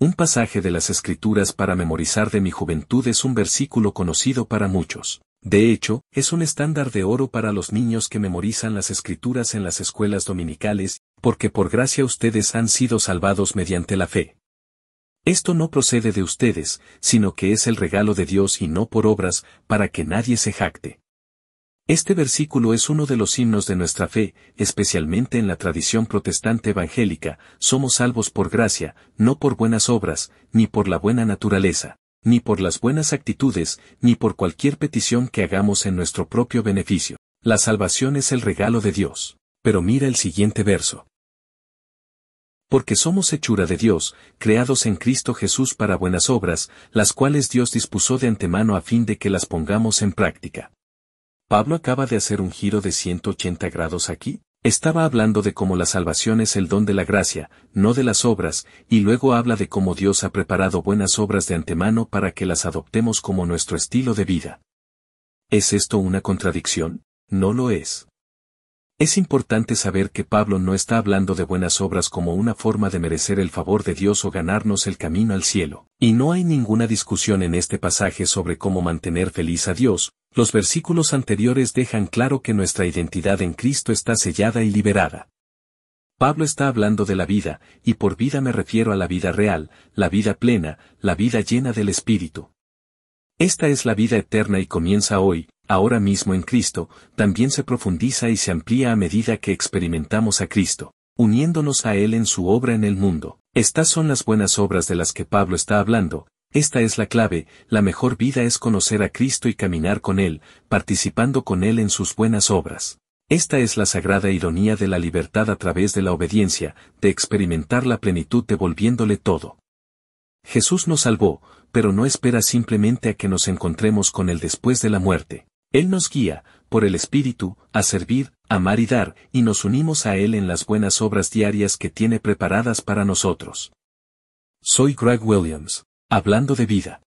Un pasaje de las Escrituras para memorizar de mi juventud es un versículo conocido para muchos. De hecho, es un estándar de oro para los niños que memorizan las Escrituras en las escuelas dominicales, porque por gracia ustedes han sido salvados mediante la fe. Esto no procede de ustedes, sino que es el regalo de Dios y no por obras, para que nadie se jacte. Este versículo es uno de los himnos de nuestra fe, especialmente en la tradición protestante evangélica, somos salvos por gracia, no por buenas obras, ni por la buena naturaleza, ni por las buenas actitudes, ni por cualquier petición que hagamos en nuestro propio beneficio. La salvación es el regalo de Dios. Pero mira el siguiente verso. Porque somos hechura de Dios, creados en Cristo Jesús para buenas obras, las cuales Dios dispuso de antemano a fin de que las pongamos en práctica. Pablo acaba de hacer un giro de 180 grados aquí. Estaba hablando de cómo la salvación es el don de la gracia, no de las obras, y luego habla de cómo Dios ha preparado buenas obras de antemano para que las adoptemos como nuestro estilo de vida. ¿Es esto una contradicción? No lo es. Es importante saber que Pablo no está hablando de buenas obras como una forma de merecer el favor de Dios o ganarnos el camino al cielo, y no hay ninguna discusión en este pasaje sobre cómo mantener feliz a Dios, los versículos anteriores dejan claro que nuestra identidad en Cristo está sellada y liberada. Pablo está hablando de la vida, y por vida me refiero a la vida real, la vida plena, la vida llena del Espíritu. Esta es la vida eterna y comienza hoy, ahora mismo en Cristo, también se profundiza y se amplía a medida que experimentamos a Cristo, uniéndonos a Él en su obra en el mundo. Estas son las buenas obras de las que Pablo está hablando, esta es la clave, la mejor vida es conocer a Cristo y caminar con Él, participando con Él en sus buenas obras. Esta es la sagrada ironía de la libertad a través de la obediencia, de experimentar la plenitud devolviéndole todo. Jesús nos salvó, pero no espera simplemente a que nos encontremos con Él después de la muerte. Él nos guía, por el Espíritu, a servir, amar y dar, y nos unimos a Él en las buenas obras diarias que tiene preparadas para nosotros. Soy Greg Williams, hablando de vida.